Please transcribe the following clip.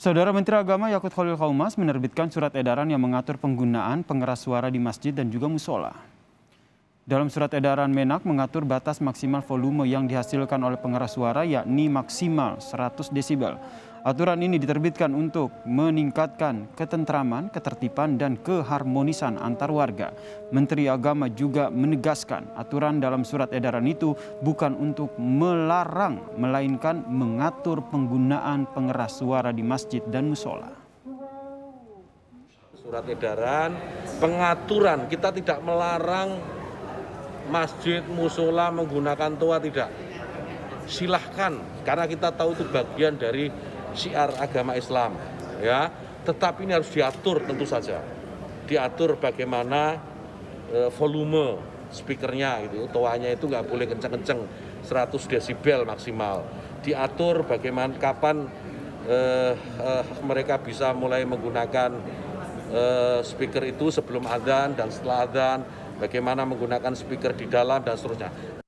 Saudara Menteri Agama Yakut Khalil Kaumas menerbitkan surat edaran yang mengatur penggunaan pengeras suara di masjid dan juga musola. Dalam surat edaran Menak mengatur batas maksimal volume yang dihasilkan oleh pengeras suara yakni maksimal 100 desibel. Aturan ini diterbitkan untuk meningkatkan ketentraman, ketertiban, dan keharmonisan antar warga. Menteri Agama juga menegaskan aturan dalam surat edaran itu bukan untuk melarang, melainkan mengatur penggunaan pengeras suara di masjid dan musola surat edaran, pengaturan. Kita tidak melarang masjid, musola menggunakan toa tidak. Silahkan, karena kita tahu itu bagian dari syiar agama Islam. Ya, tetapi ini harus diatur tentu saja. Diatur bagaimana e, volume speakernya itu toanya itu nggak boleh kenceng-kenceng, 100 desibel maksimal. Diatur bagaimana kapan e, e, mereka bisa mulai menggunakan e, speaker itu sebelum adzan dan setelah adzan bagaimana menggunakan speaker di dalam dan seterusnya.